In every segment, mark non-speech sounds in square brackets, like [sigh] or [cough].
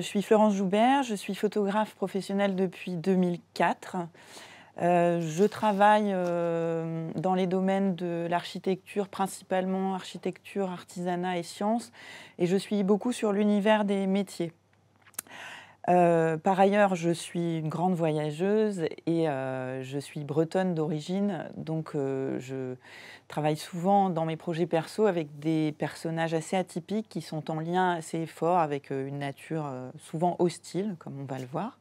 Je suis Florence Joubert, je suis photographe professionnelle depuis 2004. Euh, je travaille euh, dans les domaines de l'architecture, principalement architecture, artisanat et sciences, et je suis beaucoup sur l'univers des métiers. Euh, par ailleurs, je suis une grande voyageuse et euh, je suis bretonne d'origine, donc euh, je travaille souvent dans mes projets perso avec des personnages assez atypiques qui sont en lien assez fort avec une nature souvent hostile, comme on va le voir.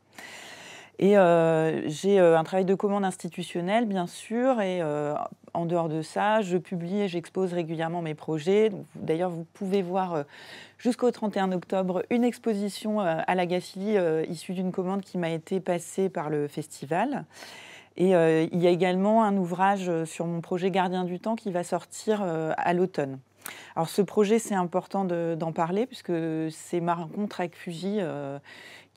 Et euh, j'ai euh, un travail de commande institutionnelle, bien sûr, et euh, en dehors de ça, je publie et j'expose régulièrement mes projets. D'ailleurs, vous pouvez voir jusqu'au 31 octobre une exposition à la Gacilly issue d'une commande qui m'a été passée par le festival. Et il y a également un ouvrage sur mon projet Gardien du Temps qui va sortir à l'automne. Alors ce projet, c'est important d'en parler puisque c'est ma rencontre avec Fuji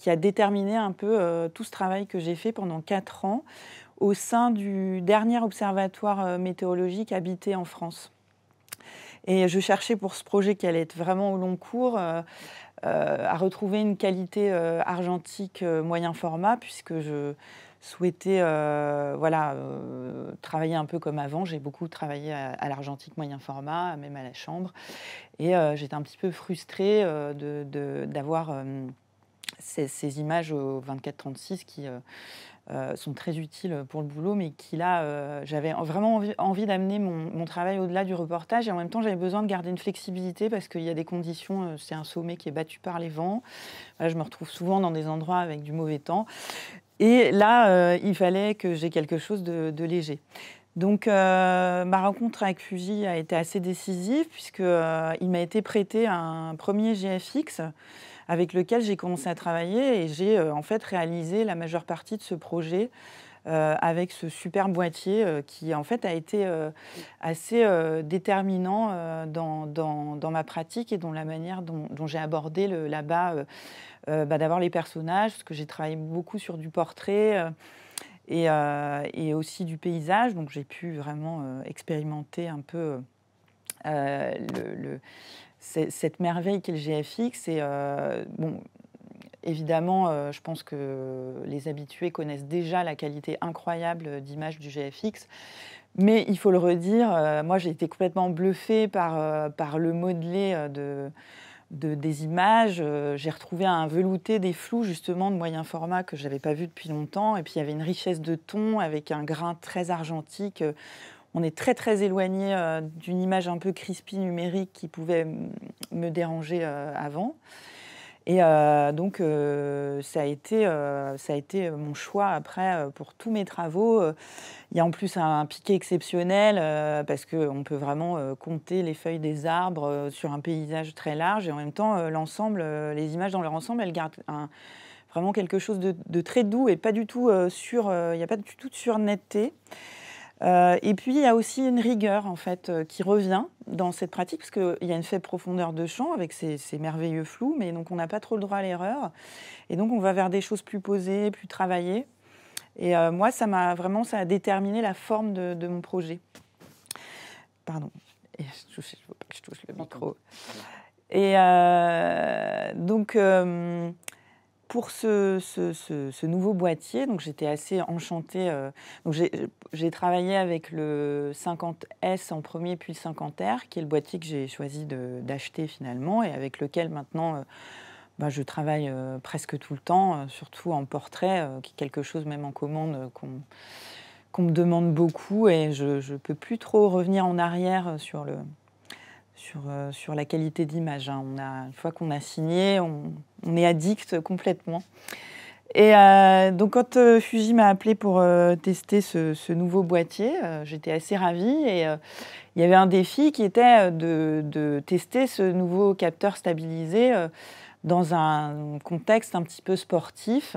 qui a déterminé un peu euh, tout ce travail que j'ai fait pendant quatre ans au sein du dernier observatoire euh, météorologique habité en France. Et je cherchais pour ce projet qui allait être vraiment au long cours euh, à retrouver une qualité argentique moyen format, puisque je souhaitais voilà, travailler un peu comme avant. J'ai beaucoup travaillé à, l'argentique moyen format, même à la chambre. Et j'étais un petit peu frustrée d'avoir... De, de, ces, images au 24-36 qui euh, euh, sont très utiles pour le boulot, mais qui là, euh, j'avais vraiment envie, d'amener mon, travail au-delà du reportage et en même temps j'avais besoin de garder une flexibilité parce qu'il y a des conditions, c'est un sommet qui est battu par les vents, je me retrouve souvent dans des endroits avec du mauvais temps et là il fallait que j'ai quelque chose de, léger. Donc ma rencontre avec Fuji a été assez décisive puisque il m'a été prêté un premier GFX avec lequel j'ai commencé à travailler et j'ai euh, en fait réalisé la majeure partie de ce projet. Euh, avec ce super boîtier euh, qui en fait a été assez déterminant dans, ma pratique et dans la manière dont, j'ai abordé là-bas bah, d'abord les personnages, parce que j'ai travaillé beaucoup sur du portrait. Et, aussi du paysage, donc j'ai pu vraiment expérimenter un peu le cette merveille qu'est le GFX. Et euh, bon, évidemment, euh, je pense que les habitués connaissent déjà la qualité incroyable d'image du GFX. Mais il faut le redire, euh, moi j'ai été complètement bluffée par, par le modelé de, des images. j'ai retrouvé un velouté des flous justement de moyen format que je n'avais pas vu depuis longtemps. Et puis il y avait une richesse de ton avec un grain très argentique on est très très éloigné euh, d'une image un peu crispy numérique qui pouvait me déranger euh, avant. Et euh, donc ça, a été, ça a été mon choix après pour tous mes travaux. Il y a en plus un, piqué exceptionnel parce qu'on peut vraiment compter les feuilles des arbres sur un paysage très large et en même temps l'ensemble, les images dans leur ensemble, elles gardent vraiment quelque chose de, très doux et pas du tout sur, il n'y a pas du tout de surnetteté. Euh, et puis, il y a aussi une rigueur, en fait, euh, qui revient dans cette pratique, parce qu'il y a une faible profondeur de champ avec ces, merveilleux flous, mais donc on n'a pas trop le droit à l'erreur. Et donc, on va vers des choses plus posées, plus travaillées. Et euh, moi, ça m'a vraiment ça a déterminé la forme de, mon projet. Pardon, je ne veux je touche le micro. Et donc, pour ce, ce, nouveau boîtier, donc j'étais assez enchantée. Euh, donc j'ai travaillé avec le 50S en premier, puis le 50R, qui est le boîtier que j'ai choisi d'acheter finalement et avec lequel maintenant euh, bah, je travaille euh, presque tout le temps, surtout en portrait, qui est quelque chose même en commande qu'on qu'on me demande beaucoup et je ne peux plus trop revenir en arrière sur le, euh, sur, la qualité d'image. Hein. On a, une fois qu'on a signé, on, est addict complètement. Et euh, donc quand euh, Fuji m'a appelé pour tester ce, nouveau boîtier, j'étais assez ravie et il y avait un défi qui était de, tester ce nouveau capteur stabilisé dans un contexte un petit peu sportif.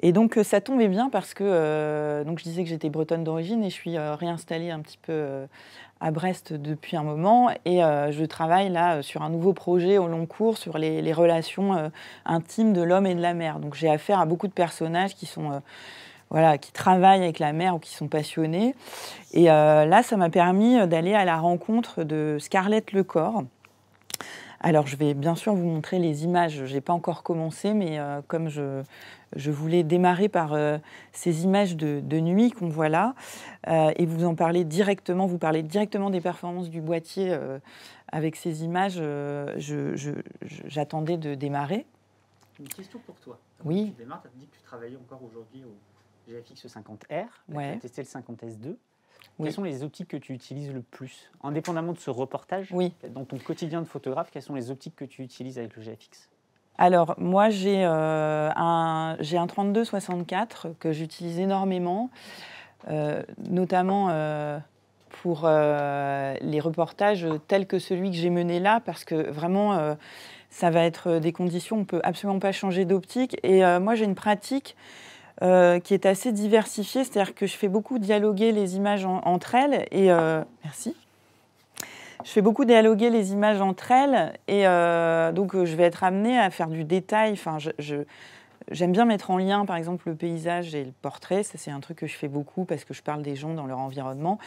Et donc ça tombait bien parce que donc je disais que j'étais bretonne d'origine et je suis réinstallée un petit peu à Brest depuis un moment et euh, je travaille là euh, sur un nouveau projet au long cours sur les, relations euh, intimes de l'homme et de la mère. Donc j'ai affaire à beaucoup de personnages qui sont voilà, qui travaillent avec la mère ou qui sont passionnés. Et là, ça m'a permis d'aller à la rencontre de Scarlett Lecor, alors, je vais bien sûr vous montrer les images. Je n'ai pas encore commencé, mais euh, comme je, je, voulais démarrer par euh, ces images de, nuit qu'on voit là, euh, et vous en parler directement, vous parler directement des performances du boîtier avec ces images, j'attendais de démarrer. Une question pour toi. oui. Tu tu as dit que tu travaillais encore aujourd'hui au GFX 50R, tu as testé le 50S2. Quelles sont les optiques que tu utilises le plus Indépendamment de ce reportage, dans ton quotidien de photographe, quelles sont les optiques que tu utilises avec le GFX alors, moi, j'ai euh, un, un 32-64 que j'utilise énormément, euh, notamment euh, pour euh, les reportages tels que celui que j'ai mené là, parce que vraiment, ça va être des conditions, on ne peut absolument pas changer d'optique. Et moi, j'ai une pratique euh, qui est assez diversifié, c'est-à-dire que je fais beaucoup dialoguer les images entre elles et euh, merci. Je fais beaucoup dialoguer les images entre elles et euh, donc je vais être amenée à faire du détail. Enfin, J'aime bien mettre en lien, par exemple, le paysage et le portrait. Ça, c'est un truc que je fais beaucoup parce que je parle des gens dans leur environnement.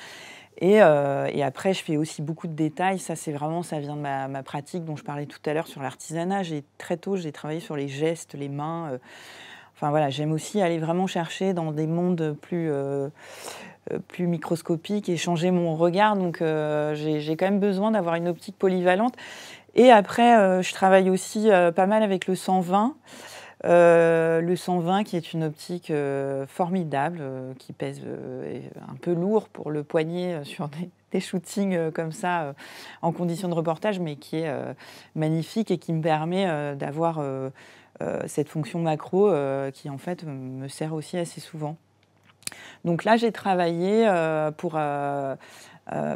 Et, après, je fais aussi beaucoup de détails. Ça, c'est vraiment, ça vient de ma, pratique dont je parlais tout à l'heure sur l'artisanat. J'ai très tôt, j'ai travaillé sur les gestes, les mains. Enfin voilà, j'aime aussi aller vraiment chercher dans des mondes plus, euh, euh, plus microscopiques et changer mon regard. Donc euh, j'ai quand même besoin d'avoir une optique polyvalente. Et après, je travaille aussi pas mal avec le 120. le 120 qui est une optique formidable, qui pèse un peu lourd pour le poignet [laughs] sur des, des shootings comme ça en condition de reportage, mais qui est magnifique et qui me permet d'avoir euh, cette fonction macro euh, qui en fait me sert aussi assez souvent. Donc là, j'ai travaillé euh, pour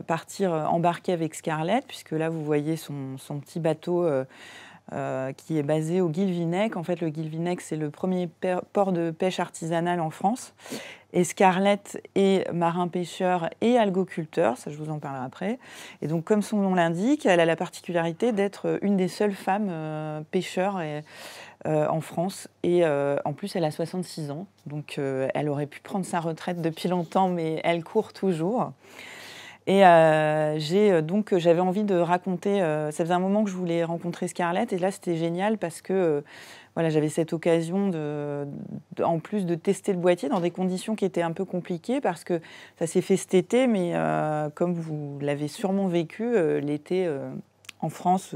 partir embarquer avec Scarlett, puisque là, vous voyez son, petit bateau euh, qui est basée au Guilvinec. En fait, le Guilvinec, c'est le premier port de pêche artisanale en France. Et Scarlett est marin-pêcheur et algoculteur, ça je vous en parlerai après. Et donc, comme son nom l'indique, elle a la particularité d'être euh, une des seules femmes euh, pêcheurs en France. Et en plus, elle a 66 ans, donc elle aurait pu prendre sa retraite depuis longtemps, mais elle court toujours. Et euh, j'ai euh, donc euh, j'avais envie de raconter. ça faisait un moment que je voulais rencontrer Scarlett et là c'était génial parce que voilà j'avais cette occasion de, en plus de tester le boîtier dans des conditions qui étaient un peu compliquées parce que ça s'est fait cet été mais comme vous l'avez sûrement vécu l'été en France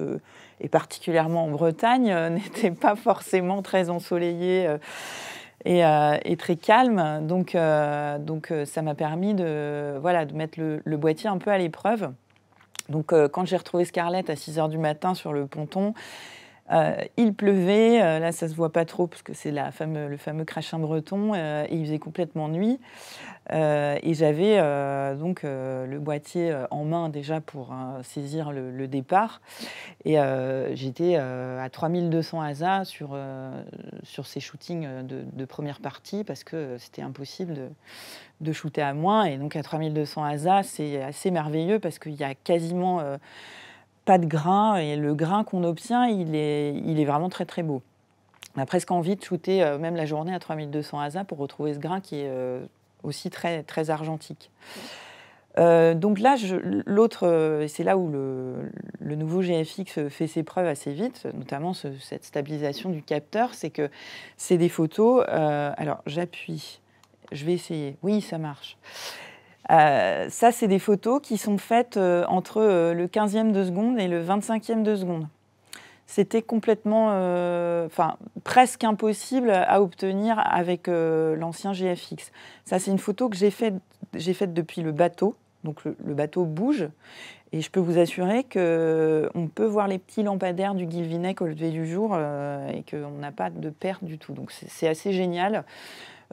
et particulièrement en Bretagne [laughs] n'était pas forcément très ensoleillé euh, et, très calme. Donc, euh, donc euh, ça m'a permis de, voilà, de mettre le, le boîtier un peu à l'épreuve. Donc, quand j'ai retrouvé Scarlett à 6 h du matin sur le ponton, euh, il pleuvait, euh, là ça se voit pas trop parce que c'est le fameux crachin breton, euh, et il faisait complètement nuit. et j'avais donc le boîtier en main déjà pour saisir le, départ. Et j'étais à 3200 ASA sur, sur ces shootings de, première partie parce que c'était impossible de, de, shooter à moins. Et donc à 3200 ASA, c'est assez merveilleux parce qu'il y a quasiment pas de grain, et le grain qu'on obtient, il est, il est vraiment très très beau. On a presque envie de shooter euh, même la journée à 3200 ASA pour retrouver ce grain qui est euh, aussi très, très argentique. Euh, donc là, l'autre, c'est là où le, nouveau GFX fait ses preuves assez vite, notamment cette stabilisation du capteur, c'est que c'est des photos. alors j'appuie, je vais essayer. Oui, ça marche. Euh, ça, c'est des photos qui sont faites euh, entre euh, le 15e de seconde et le 25e de seconde. C'était complètement, enfin, presque impossible à obtenir avec l'ancien GFX. Ça, c'est une photo que j'ai faite depuis le bateau. Donc, le, bateau bouge. Et je peux vous assurer qu'on peut voir les petits lampadaires du Guilvinec au lever du jour et qu'on n'a pas de perte du tout. Donc, c'est assez génial.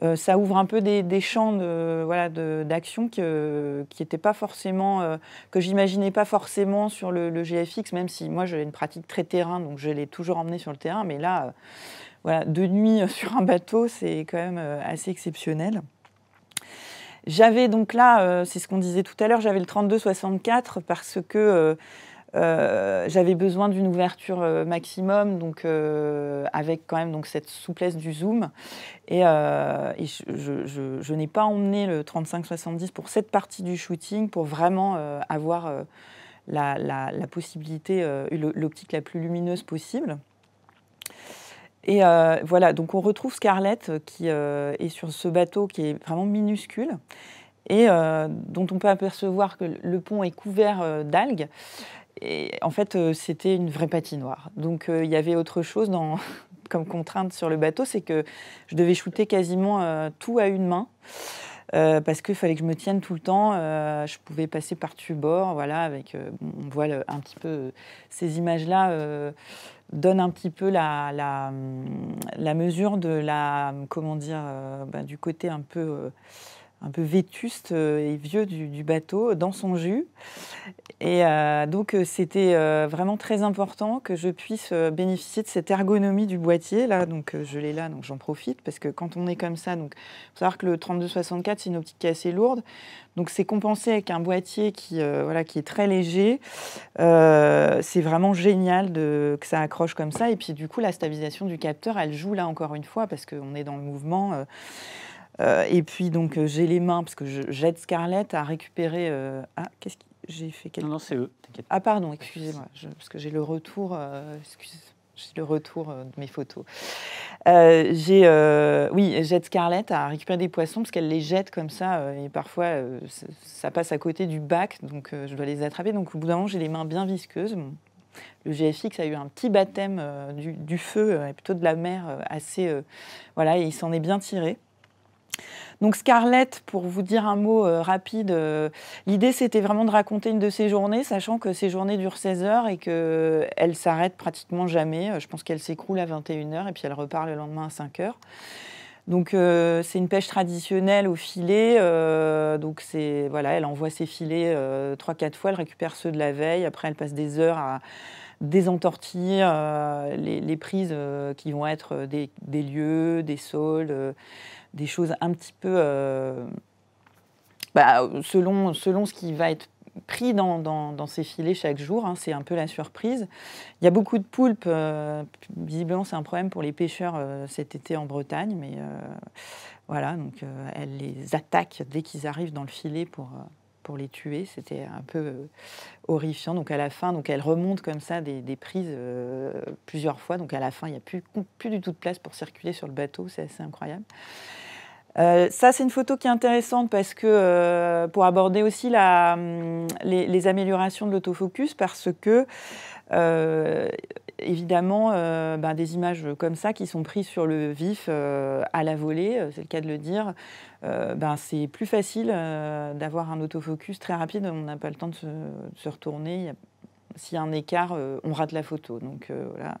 Euh, ça ouvre un peu des, champs de, voilà, d'action que qui n'étaient pas forcément, euh, que j'imaginais pas forcément sur le, GFX, même si moi j'ai une pratique très terrain, donc je l'ai toujours emmené sur le terrain, mais là, euh, voilà, de nuit [laughs] sur un bateau, c'est quand même assez exceptionnel. J'avais donc là, c'est ce qu'on disait tout à l'heure, j'avais le 32-64 parce que euh, j'avais besoin d'une ouverture euh, maximum, donc euh, avec quand même donc cette souplesse du zoom. Et, je, n'ai pas emmené le 35-70 pour cette partie du shooting pour vraiment avoir la, la, possibilité, l'optique la plus lumineuse possible. Et voilà, donc on retrouve Scarlett qui est sur ce bateau qui est vraiment minuscule et dont on peut apercevoir que le pont est couvert d'algues et en fait, euh, c'était une vraie patinoire. Donc, euh, il y avait autre chose [laughs] comme contrainte sur le bateau, c'est que je devais shooter quasiment euh, tout à une main. parce qu'il fallait que je me tienne tout le temps. je pouvais passer par-dessus bord, voilà, avec, on voit un petit peu ces images-là donnent un petit peu la, mesure de la, comment dire, bah, du côté un peu un peu vétuste euh, et vieux du, bateau dans son jus. Et euh, donc euh, c'était vraiment très important que je puisse bénéficier de cette ergonomie du boîtier là. Donc je l'ai là, donc j'en profite parce que quand on est comme ça, donc faut savoir que le 3264 c'est une optique qui assez lourde, donc c'est compensé avec un boîtier qui voilà qui est très léger. c'est vraiment génial de, que ça accroche comme ça. Et puis du coup la stabilisation du capteur elle joue là encore une fois parce qu'on est dans le mouvement. Euh, et puis donc euh, j'ai les mains parce que j'aide Scarlett à récupérer. Euh, ah, qu'est-ce que j'ai fait Non, non, c'est eux. Ah pardon, excusez-moi, parce que j'ai le retour. excusez j'ai le retour de mes photos. j'ai, oui, j'aide Scarlett à récupérer des poissons parce qu'elle les jette comme ça et parfois ça passe à côté du bac, donc je dois les attraper. Donc au bout d'un moment, j'ai les mains bien visqueuses. Le GFX a eu un petit baptême du, du, feu et plutôt de la mer assez, voilà, et il s'en est bien tiré. Donc Scarlett, pour vous dire un mot euh, rapide, euh, l'idée c'était vraiment de raconter une de ses journées, sachant que ces journées durent 16 heures et qu'elle euh, s'arrête pratiquement jamais. Je pense qu'elle s'écroule à 21 heures et puis elle repart le lendemain à 5 heures. Donc euh, c'est une pêche traditionnelle au filet. Euh, donc c'est voilà, elle envoie ses filets euh, trois 4 quatre fois, elle récupère ceux de la veille. Après elle passe des heures à désentortir les, prises qui vont être des, lieux, des sols, des choses un petit peu bah, selon, selon ce qui va être pris dans, dans, ces filets chaque jour, hein, c'est un peu la surprise. Il y a beaucoup de poulpes, euh, visiblement c'est un problème pour les pêcheurs euh, cet été en Bretagne, mais euh, voilà, donc elles les attaquent dès qu'ils arrivent dans le filet pour, pour les tuer, c'était un peu horrifiant. Donc à la fin, donc elles remontent comme ça des, des prises plusieurs fois, donc à la fin il n'y a plus, plus du tout de place pour circuler sur le bateau, c'est assez incroyable. Euh, ça, c'est une photo qui est intéressante parce que euh, pour aborder aussi hum, les, améliorations de l'autofocus, parce que euh, évidemment, ben, des images comme ça qui sont prises sur le vif à la volée, c'est le cas de le dire, ben, c'est plus facile d'avoir un autofocus très rapide. On n'a pas le temps de se, de se retourner. S'il y a un écart, on rate la photo. Donc voilà,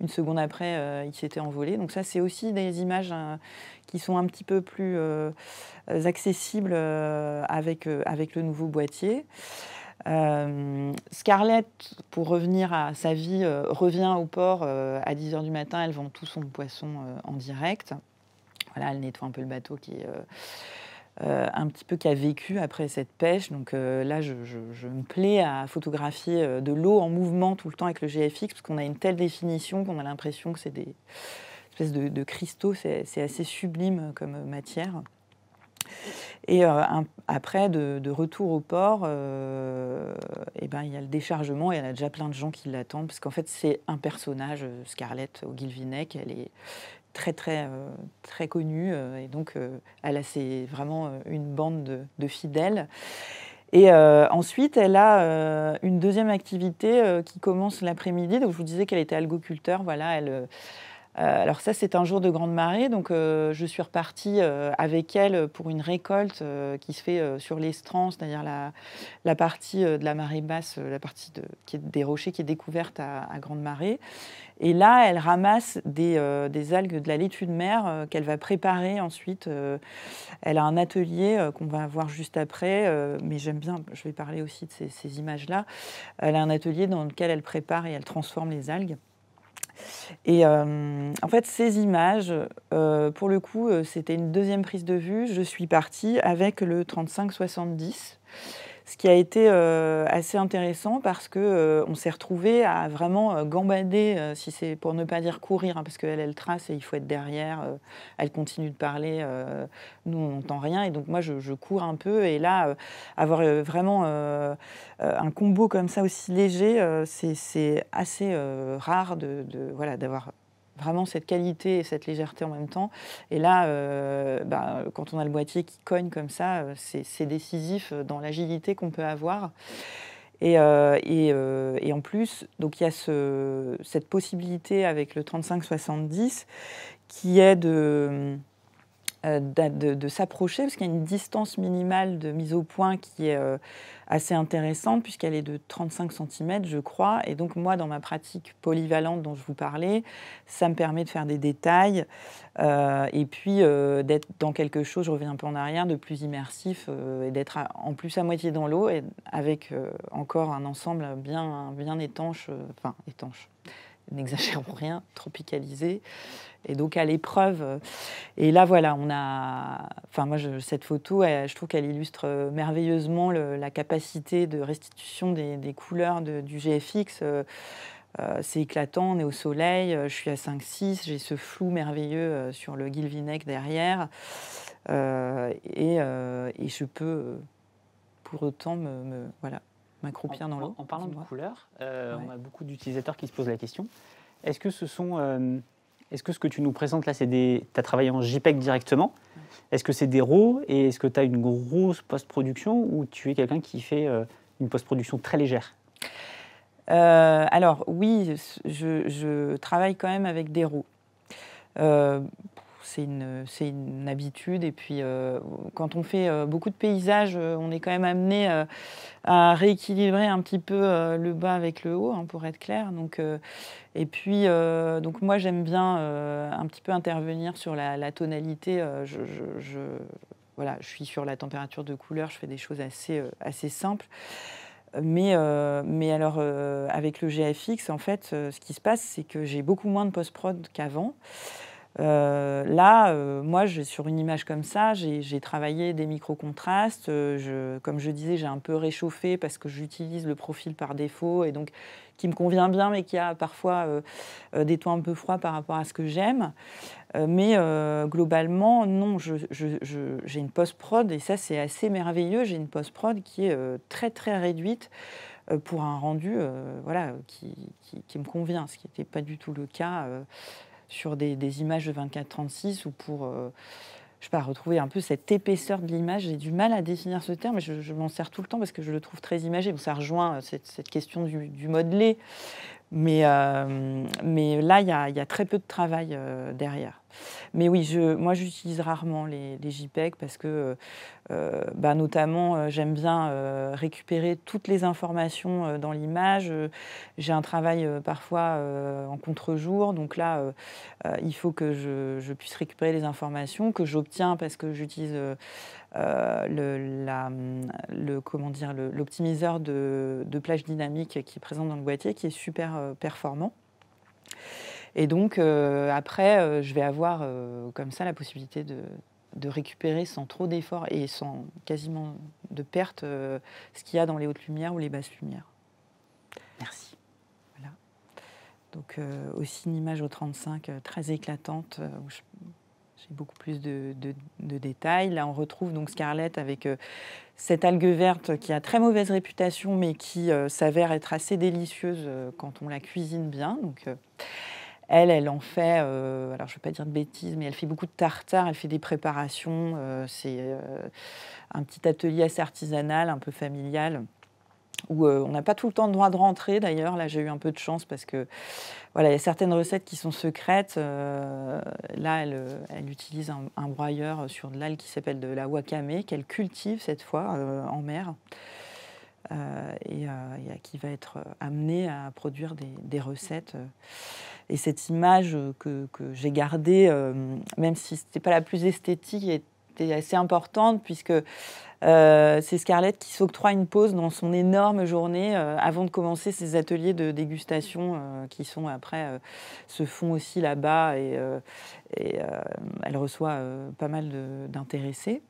une seconde après, euh, il s'était envolé. Donc ça, c'est aussi des images hein, qui sont un petit peu plus euh, accessibles euh, avec, avec le nouveau boîtier. Scarlett, pour revenir à sa vie, revient au port à 10h du matin, elle vend tout son poisson en direct. Voilà, elle nettoie un peu le bateau qui est euh, un petit peu qu'a vécu après cette pêche. Donc euh, là, je, me plais à photographier euh, de l'eau en mouvement tout le temps avec le GFX, parce qu'on a une telle définition qu'on a l'impression que c'est des espèces de, cristaux. C'est assez sublime comme matière. Et après, de, retour au port, et eh ben, il y a le déchargement et elle a déjà plein de gens qui l'attendent, parce qu'en fait, c'est un personnage, Scarlett Guilvinec Elle est, très très euh, très connue euh, et donc euh, elle a c'est vraiment une bande de, fidèles. Et ensuite, elle a une deuxième activité qui commence l'après-midi. Donc, je vous disais qu'elle était algoculteur. Voilà, elle, euh, alors ça, c'est un jour de grande marée, donc euh, je suis repartie euh, avec elle pour une récolte qui se fait sur l'estran, c'est-à-dire la, partie de la marée basse, la partie de, qui est des rochers qui est découverte à, grande marée. Et là, elle ramasse des, algues de la laitue de mer qu'elle va préparer ensuite. elle a un atelier qu'on va voir juste après, mais j'aime bien, je vais parler aussi de ces images-là. Elle a un atelier dans lequel elle prépare et elle transforme les algues. Et euh, en fait, ces images, euh, pour le coup, euh, c'était une deuxième prise de vue. Je suis partie avec le 35-70 ce qui a été euh, assez intéressant parce que euh, on s'est retrouvé à vraiment euh, gambader, si c'est pour ne pas dire courir, hein, parce qu'elle elle trace et il faut être derrière, elle continue de parler, nous on n'entend rien et donc moi je, cours un peu et là avoir vraiment un combo comme ça aussi léger, c'est assez rare de voilà d'avoir vraiment cette qualité et cette légèreté en même temps. Et là, euh, bah, quand on a le boîtier qui cogne comme ça, euh, c'est décisif dans l'agilité qu'on peut avoir. Euh, et, en plus, donc il y a ce, cette possibilité avec le 35-70 qui est de euh, de, s'approcher, parce qu'il y a une distance minimale de mise au point qui est euh, assez intéressante, puisqu'elle est de 35 cm, je crois. Et donc, moi, dans ma pratique polyvalente dont je vous parlais, ça me permet de faire des détails, euh, et puis d'être dans quelque chose, je reviens un peu en arrière, de plus immersif, et d'être en plus à moitié dans l'eau, et avec encore un ensemble bien, bien étanche, enfin étanche n'exagérons rien, tropicalisé. Et donc à l'épreuve. Euh, et là, voilà, on a. Enfin, moi, cette photo, je trouve qu'elle illustre euh, merveilleusement la capacité de restitution des, couleurs du GFX. Euh, c'est éclatant, on est au soleil, je suis à 5-6, j'ai ce flou merveilleux sur le Guilvinec derrière. et, je peux, pour autant, me, me voilà, dans l'eau. En parlant de couleurs, euh, on a beaucoup d'utilisateurs qui se posent la question. Est-ce que ce sont. Euh, est-ce que ce que tu nous présentes là, c'est des. Tu as travaillé en JPEG directement Est-ce que c'est des RAW Et est-ce que tu as une grosse post-production ou tu es quelqu'un qui fait euh, une post-production très légère Alors, oui, je, travaille quand même avec des RAW c'est une, habitude. Et puis, euh, quand on fait euh, beaucoup de paysages, euh, on est quand même amené à rééquilibrer un petit peu le bas avec le haut, hein, pour être clair. Donc, et puis, donc moi, j'aime bien un petit peu intervenir sur la, tonalité. Je, voilà, je suis sur la température de couleur, je fais des choses assez, assez simples. Mais, mais, alors, avec le GFX, en fait, ce qui se passe, c'est que j'ai beaucoup moins de post-prod qu'avant. Euh, là, euh, moi, je, sur une image comme ça, j'ai travaillé des micro-contrastes. Euh, comme je disais, j'ai un peu réchauffé parce que j'utilise le profil par défaut et donc qui me convient bien, mais qui a parfois des tons un peu froids par rapport à ce que j'aime. mais globalement, non, j'ai une post-prod et ça, c'est assez merveilleux. J'ai une post-prod qui est très, très réduite pour un rendu voilà, qui, qui, me convient, ce qui n'était pas du tout le cas sur des, images de 24-36 ou pour, euh, je sais pas, retrouver un peu cette épaisseur de l'image. J'ai du mal à définir ce terme, mais je, m'en sers tout le temps parce que je le trouve très imagé. Bon, ça rejoint euh, cette, question du modelé, mais, euh, mais là, il y, a très peu de travail euh, derrière. Mais oui, je, moi, j'utilise rarement les, JPEG parce que, euh, bah, notamment, j'aime bien récupérer toutes les informations dans l'image. J'ai un travail parfois en contre-jour, donc là, il faut que je, je, puisse récupérer les informations que j'obtiens parce que j'utilise euh, le, comment dire, l'optimiseur de, plage dynamique qui est présent dans le boîtier, qui est super euh, performant. Et donc, euh, après, je vais avoir comme ça la possibilité de, récupérer sans trop d'efforts et sans quasiment de perte ce qu'il y a dans les hautes lumières ou les basses lumières. Merci. Voilà. Donc, aussi une image au 35 très éclatante où je j'ai beaucoup plus de, détails. Là, on retrouve donc Scarlett avec euh, cette algue verte qui a très mauvaise réputation, mais qui euh, s'avère être assez délicieuse euh, quand on la cuisine bien. Donc, elle, elle en fait, alors je ne vais pas dire de bêtises, mais elle fait beaucoup de tartare, elle fait des préparations. C'est un petit atelier assez artisanal, un peu familial où euh, on n'a pas tout le temps le droit de rentrer d'ailleurs. Là, j'ai eu un peu de chance parce que voilà, il y a certaines recettes qui sont secrètes. Euh, là, elle, euh, utilise un, broyeur sur de l'algue qui s'appelle de la wakame, qu'elle cultive cette fois en mer. Et, qui va être amenée à produire des, recettes. Et cette image que, j'ai gardée, même si ce n'était pas la plus esthétique, était assez importante puisque euh, c'est Scarlett qui s'octroie une pause dans son énorme journée euh, avant de commencer ses ateliers de dégustation euh, qui sont après se font aussi là-bas et, elle reçoit pas mal d'intéressés.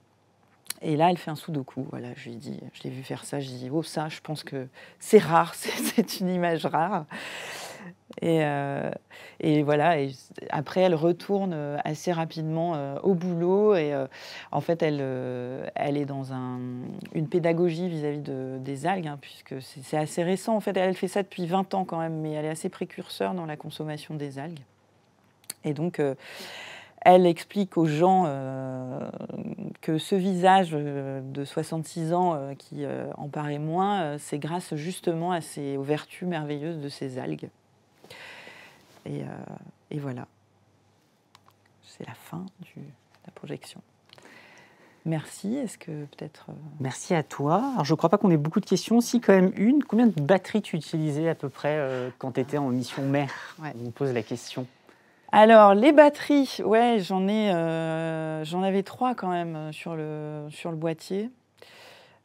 Et là, elle fait un sudoku. Voilà, je lui dis, je l'ai vu faire ça. Je dis, oh ça, je pense que c'est rare, [laughs] c'est une image rare. Euh, et, voilà, après, elle retourne euh, assez rapidement euh, au boulot. Et en fait, elle, elle est dans une pédagogie vis-à-vis de, des algues, hein, puisque c'est assez récent. En fait, elle fait ça depuis 20 ans quand même, mais elle est assez précurseur dans la consommation des algues. Et donc, elle explique aux gens que ce visage de 66 ans qui en paraît moins, c'est grâce justement à ces, aux vertus merveilleuses de ces algues. Euh, et, voilà. C'est la fin de la projection. Merci. Est-ce que peut-être. Euh, Merci à toi. je ne crois pas qu'on ait beaucoup de questions. Si, quand même une. Combien de batteries tu utilisais à peu près euh, quand tu étais en mission mère ouais. On pose la question. Alors, les batteries, ouais, j'en avais trois quand même sur le boîtier.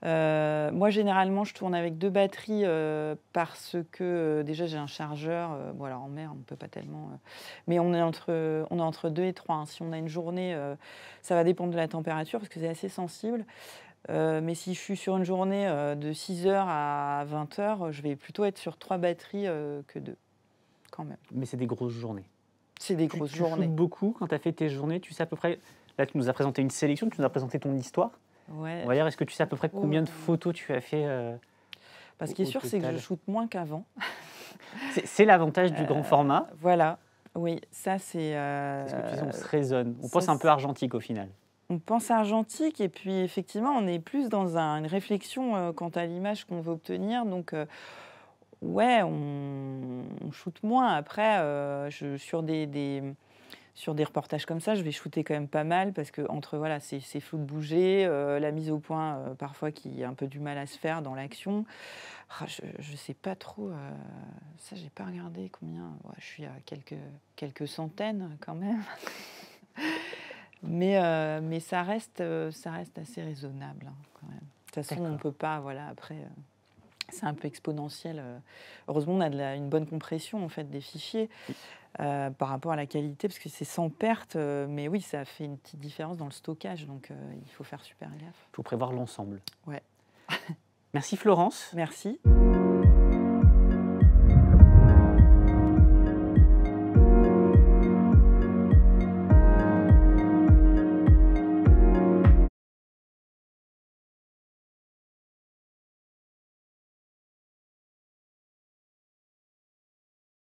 Euh, moi, généralement, je tourne avec deux batteries euh, parce que euh, déjà j'ai un chargeur. Voilà, en mer, on ne peut pas tellement. mais on est, entre, on est entre deux et trois. Hein. Si on a une journée, ça va dépendre de la température parce que c'est assez sensible. mais si je suis sur une journée de 6h à 20h, je vais plutôt être sur trois batteries que deux, quand même. Mais c'est des grosses journées. C'est des grosses journées. tu journées. beaucoup quand tu as fait tes journées. Tu sais à peu près. Là, tu nous as présenté une sélection, tu nous as présenté ton histoire. Ouais. est-ce que tu sais à peu près combien de photos tu as fait euh, Parce qu'il est sûr, c'est que je shoote moins qu'avant. [laughs] c'est l'avantage du grand euh, format. Voilà, oui, ça c'est. Euh, que tu on se raisonne. On pense un peu argentique au final. On pense argentique et puis effectivement, on est plus dans une réflexion euh, quant à l'image qu'on veut obtenir. Donc ouais, on, shoote moins. Après, je, sur des, sur des reportages comme ça, je vais shooter quand même pas mal parce que entre voilà, ces, de bouger, euh, la mise au point euh, parfois qui a un peu du mal à se faire dans l'action. Ah, je ne sais pas trop, euh, ça j'ai pas regardé combien. je suis à quelques, quelques centaines quand même. [laughs] mais, mais ça, reste, ça reste assez raisonnable hein, De toute façon, on ne peut pas, voilà, après c'est un peu exponentiel. Heureusement, on a de une bonne compression en fait des fichiers, euh, par rapport à la qualité, parce que c'est sans perte, euh, mais oui, ça fait une petite différence dans le stockage, donc euh, il faut faire super gaffe. Il faut prévoir l'ensemble. Ouais. [laughs] Merci Florence. Merci.